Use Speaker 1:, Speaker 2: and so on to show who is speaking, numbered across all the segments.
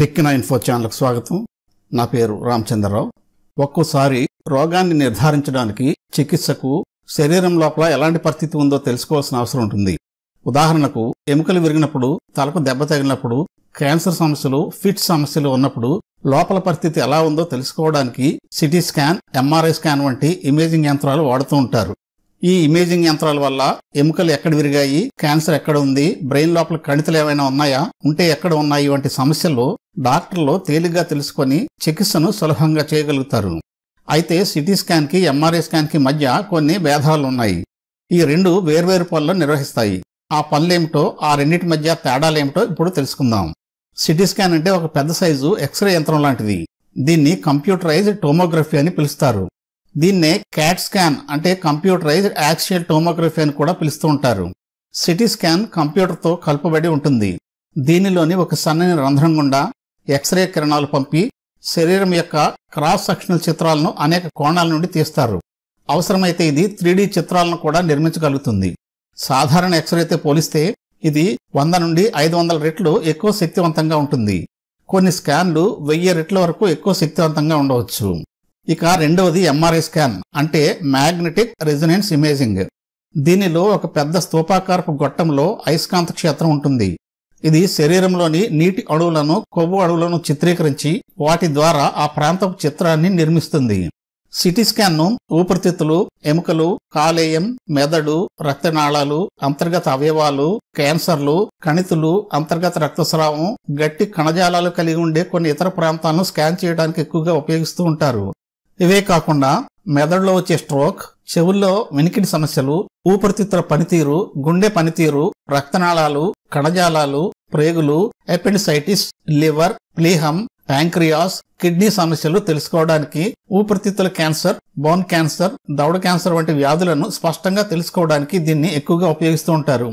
Speaker 1: బిక్కిన info ఛానల్కు స్వాగతం నా పేరు రామచంద్రరావు ఒక్కోసారి రోగాన్ని నిర్ధారించడానికి చికిత్సకు శరీరం లోపల ఎలాంటి పరిస్థితి ఉందో తెలుసుకోవాల్సిన అవసరం ఉంటుంది ఉదాహరణకు ఎముకలు విరిగినప్పుడు తలకు దెబ్బ తగిలినప్పుడు క్యాన్సర్ సమస్యలు ఫిట్ సమస్యలు ఉన్నప్పుడు లోపల పరిస్థితి ఎలా ఉందో తెలుసుకోవడానికి సిటీ స్కాన్ ఎంఆర్ఐ స్కాన్ వంటి ఇమేజింగ్ యంత్రాలు వాడుతూ ఉంటారు ఈ ఇమేజింగ్ యంత్రాల వల్ల ఎముకలు ఎక్కడ విరిగాయి క్యాన్సర్ ఎక్కడ ఉంది బ్రెయిన్ లోపల కణితలు ఏమైనా ఉన్నాయా ఉంటే ఎక్కడ ఉన్నాయి వంటి సమస్యలు డాక్టర్లు తేలిగ్గా తెలుసుకొని చికిత్సను సులభంగా చేయగలుగుతారు అయితే సిటీ స్కాన్కి ఎంఆర్ఐ స్కాన్కి మధ్య కొన్ని భేదాలు ఉన్నాయి ఈ రెండు వేర్వేరు పనులు నిర్వహిస్తాయి ఆ పనులేమిటో ఆ రెండింటి మధ్య తేడాలేమిటో ఇప్పుడు తెలుసుకుందాం సిటీ స్కాన్ అంటే ఒక పెద్ద సైజు ఎక్స్రే యంత్రం లాంటిది దీన్ని కంప్యూటరైజ్డ్ టోమోగ్రఫీ అని పిలుస్తారు దీన్నే క్యాట్ స్కాన్ అంటే కంప్యూటరైజ్డ్ యాక్షియల్ టోమోగ్రఫీ అని కూడా పిలుస్తూ ఉంటారు సిటీ స్కాన్ కంప్యూటర్తో కలుపబడి ఉంటుంది దీనిలోని ఒక సన్నని రంధ్రం గుండా ఎక్స్రే కిరణాలు పంపి శరీరం యొక్క క్రాస్ సెక్షనల్ చిత్రాలను అనేక కోణాల నుండి తీస్తారు అవసరమైతే ఇది త్రీ చిత్రాలను కూడా నిర్మించగలుగుతుంది సాధారణ ఎక్స్రేతో పోలిస్తే ఇది వంద నుండి ఐదు వందల రెట్లు ఎక్కువ శక్తివంతంగా ఉంటుంది కొన్ని స్కాన్లు వెయ్యి రెట్ల వరకు ఎక్కువ శక్తివంతంగా ఉండవచ్చు ఇక రెండవది ఎంఆర్ఐ స్కాన్ అంటే మ్యాగ్నెటిక్ రెజినెన్స్ ఇమేజింగ్ దీనిలో ఒక పెద్ద స్థూపాకారపు గొట్టంలో అయస్కాంత క్షేత్రం ఉంటుంది ఇది శరీరంలోని నీటి అణువులను కొవ్వు అణువులను చిత్రీకరించి వాటి ద్వారా ఆ ప్రాంతపు చిత్రాన్ని నిర్మిస్తుంది సిటీ స్కాన్ను ఊపిరితిత్తులు ఎముకలు కాలేయం మెదడు రక్తనాళాలు అంతర్గత అవయవాలు క్యాన్సర్లు కణితులు అంతర్గత రక్తస్రావం గట్టి కణజాలాలు కలిగి ఉండే కొన్ని ఇతర ప్రాంతాలను స్కాన్ చేయడానికి ఎక్కువగా ఉపయోగిస్తూ ఉంటారు ఇవే కాకుండా మెదడులో వచ్చే స్ట్రోక్ చెవుల్లో వెనికిడి సమస్యలు ఊపిరితిత్తుల పనితీరు గుండె పనితీరు రక్తనాళాలు కణజాలాలు ప్రేగులు ఎపెండిసైటిస్ లివర్ ప్లీహం ప్యాంక్రియాస్ కిడ్నీ సమస్యలు తెలుసుకోవడానికి ఊపిరితిత్తుల క్యాన్సర్ బోన్ క్యాన్సర్ దౌడ క్యాన్సర్ వంటి వ్యాధులను స్పష్టంగా తెలుసుకోవడానికి దీన్ని ఎక్కువగా ఉపయోగిస్తూ ఉంటారు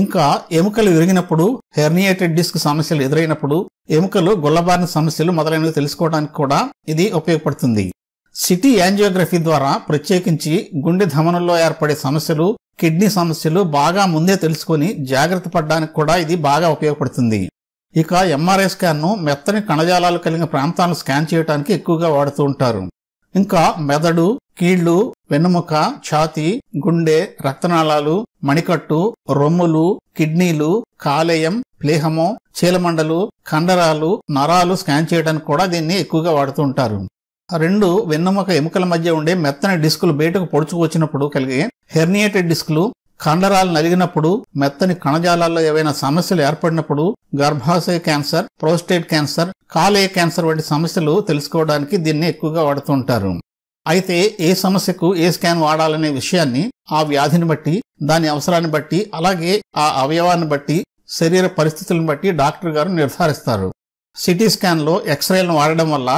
Speaker 1: ఇంకా ఎముకలు విరిగినప్పుడు హెర్నియేటెడ్ డిస్క్ సమస్యలు ఎదురైనప్పుడు ఎముకలు గుల్లబారిన సమస్యలు మొదలైనవి తెలుసుకోవడానికి కూడా ఇది ఉపయోగపడుతుంది సిటీ యాంజియోగ్రఫీ ద్వారా ప్రత్యేకించి గుండె ధమనుల్లో ఏర్పడే సమస్యలు కిడ్నీ సమస్యలు బాగా ముందే తెలుసుకుని జాగ్రత్త పడడానికి కూడా ఇది బాగా ఉపయోగపడుతుంది ఇక ఎంఆర్ఐ స్కాన్ను మెత్తని కణజాలాలు కలిగిన ప్రాంతాలను స్కాన్ చేయడానికి ఎక్కువగా వాడుతూ ఉంటారు ఇంకా మెదడు కీళ్లు వెన్నుముక ఛాతి గుండె రక్తనాళాలు మణికట్టు రొమ్ములు కిడ్నీలు కాలేయం ప్లేహము చీలమండలు కండరాలు నరాలు స్కాన్ చేయడానికి కూడా దీన్ని ఎక్కువగా వాడుతూ ఉంటారు రెండు వెన్నెముక ఎముకల మధ్య ఉండే మెత్తని డిస్కులు బయటకు పొడుచుకు వచ్చినప్పుడు కలిగే హెర్నియేటెడ్ డిస్కులు కండరాలు నలిగినప్పుడు మెత్తని కణజాలాల్లో ఏవైనా సమస్యలు ఏర్పడినప్పుడు గర్భాశయ క్యాన్సర్ ప్రోస్టేట్ క్యాన్సర్ కాలేయ క్యాన్సర్ వంటి సమస్యలు తెలుసుకోవడానికి దీన్ని ఎక్కువగా వాడుతుంటారు అయితే ఏ సమస్యకు ఏ స్కాన్ వాడాలనే విషయాన్ని ఆ వ్యాధిని బట్టి దాని అవసరాన్ని బట్టి అలాగే ఆ అవయవాన్ని బట్టి శరీర పరిస్థితులను బట్టి డాక్టర్ గారు నిర్ధారిస్తారు సిటీ స్కాన్లో ఎక్స్రేలను వాడడం వల్ల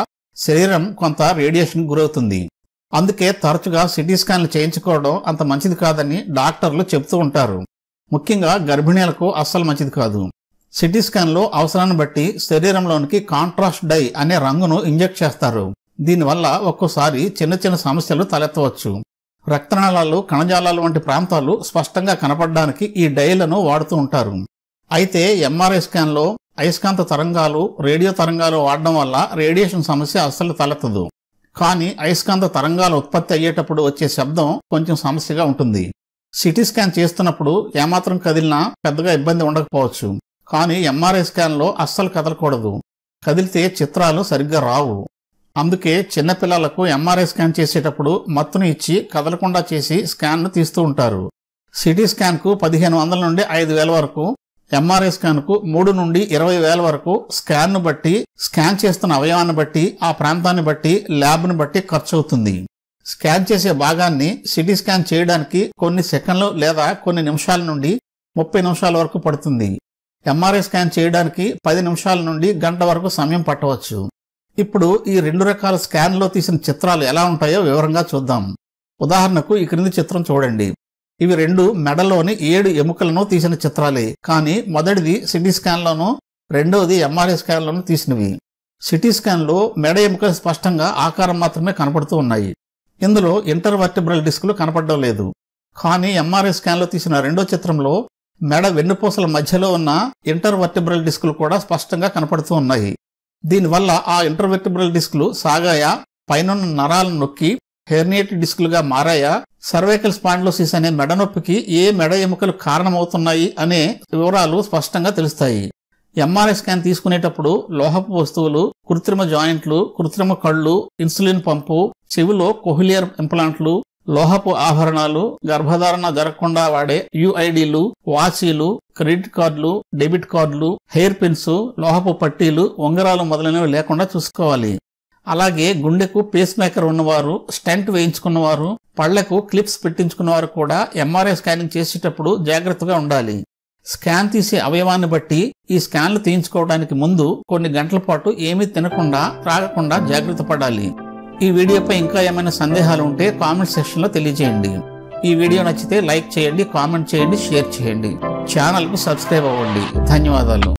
Speaker 1: శరీరం కొంత రేడియేషన్ గురవుతుంది అందుకే తరచుగా సిటీ స్కాన్లు చేయించుకోవడం అంత మంచిది కాదని డాక్టర్లు చెబుతూ ఉంటారు ముఖ్యంగా గర్భిణీలకు అస్సలు మంచిది కాదు సిటీ స్కాన్లో అవసరాన్ని బట్టి శరీరంలోనికి కాంట్రాస్ట్ డై అనే రంగును ఇంజెక్ట్ చేస్తారు దీనివల్ల ఒక్కోసారి చిన్న చిన్న సమస్యలు తలెత్తవచ్చు రక్తనాళాలు కణజాలాలు వంటి ప్రాంతాలు స్పష్టంగా కనపడడానికి ఈ డైలను వాడుతూ ఉంటారు అయితే ఎంఆర్ఐ స్కాన్లో అయస్కాంత తరంగాలు రేడియో తరంగాలు వాడడం వల్ల రేడియేషన్ సమస్య అస్సలు తలెత్తదు కానీ అయస్కాంత తరంగాలు ఉత్పత్తి అయ్యేటప్పుడు వచ్చే శబ్దం కొంచెం సమస్యగా ఉంటుంది సిటీ స్కాన్ చేస్తున్నప్పుడు ఏమాత్రం కదిలినా పెద్దగా ఇబ్బంది ఉండకపోవచ్చు కానీ ఎంఆర్ఐ స్కాన్లో అస్సలు కదలకూడదు కదిలితే చిత్రాలు సరిగ్గా రావు అందుకే చిన్నపిల్లలకు ఎంఆర్ఐ స్కాన్ చేసేటప్పుడు మత్తును ఇచ్చి కదలకుండా చేసి స్కాన్ను తీస్తూ ఉంటారు సిటీ స్కాన్కు పదిహేను వందల నుండి ఐదు వేల వరకు ఎంఆర్ఐ స్కాన్కు మూడు నుండి ఇరవై వేల వరకు స్కాన్ను బట్టి స్కాన్ చేస్తున్న అవయవాన్ని బట్టి ఆ ప్రాంతాన్ని బట్టి ల్యాబ్ను బట్టి ఖర్చు అవుతుంది స్కాన్ చేసే భాగాన్ని సిటీ స్కాన్ చేయడానికి కొన్ని సెకండ్లు లేదా కొన్ని నిమిషాల నుండి ముప్పై నిమిషాల వరకు పడుతుంది ఎంఆర్ఐ స్కాన్ చేయడానికి పది నిమిషాల నుండి గంట వరకు సమయం పట్టవచ్చు ఇప్పుడు ఈ రెండు రకాల స్కాన్లో తీసిన చిత్రాలు ఎలా ఉంటాయో వివరంగా చూద్దాం ఉదాహరణకు ఈ క్రింది చిత్రం చూడండి ఇవి రెండు మెడలోని ఏడు ఎముకలను తీసిన చిత్రాలే కానీ మొదటిది సిటీ స్కాన్లోను రెండవది ఎంఆర్ఐ స్కాన్లోను తీసినవి సిటీ స్కాన్లో మెడ ఎముకలు స్పష్టంగా ఆకారం మాత్రమే కనపడుతూ ఉన్నాయి ఇందులో ఇంటర్వర్టిబ్రల్ డిస్క్లు కనపడడం లేదు కానీ ఎంఆర్ఐ స్కాన్లో తీసిన రెండో చిత్రంలో మెడ వెన్నుపూసల మధ్యలో ఉన్న ఇంటర్వర్టిబ్రల్ డిస్కులు కూడా స్పష్టంగా కనపడుతూ ఉన్నాయి దీనివల్ల ఆ ఇంటర్వర్టిబ్రల్ డిస్కులు సాగాయా పైనున్న నరాలను నొక్కి హెర్నియేటెడ్ డిస్కులుగా మారాయా సర్వైకల్ స్పాండ్లోసిస్ అనే మెడ నొప్పికి ఏ మెడ ఎముకలు కారణమవుతున్నాయి అనే వివరాలు స్పష్టంగా తెలుస్తాయి ఎంఆర్ఐ స్కాన్ తీసుకునేటప్పుడు లోహపు వస్తువులు కృత్రిమ జాయింట్లు కృత్రిమ కళ్ళు ఇన్సులిన్ పంపు చెవిలో కొహిలియర్ ఇంప్లాంట్లు లోహపు ఆభరణాలు గర్భధారణ జరగకుండా వాడే యుఐడీలు వాచీలు క్రెడిట్ కార్డులు డెబిట్ కార్డులు హెయిర్ పిన్స్ లోహపు పట్టీలు ఉంగరాలు మొదలైనవి లేకుండా చూసుకోవాలి అలాగే గుండెకు పేస్ మేకర్ ఉన్నవారు స్టెంట్ వేయించుకున్నవారు పళ్లకు క్లిప్స్ పెట్టించుకున్నవారు కూడా ఎంఆర్ఐ స్కానింగ్ చేసేటప్పుడు జాగ్రత్తగా ఉండాలి స్కాన్ తీసే అవయవాన్ని బట్టి ఈ స్కాన్లు తీయించుకోవడానికి ముందు కొన్ని గంటల పాటు ఏమీ తినకుండా త్రాగకుండా జాగ్రత్త పడాలి ఈ వీడియోపై ఇంకా ఏమైనా సందేహాలు ఉంటే కామెంట్ సెక్షన్లో తెలియజేయండి ఈ వీడియో నచ్చితే లైక్ చేయండి కామెంట్ చేయండి షేర్ చేయండి ఛానల్కు సబ్స్క్రైబ్ అవ్వండి ధన్యవాదాలు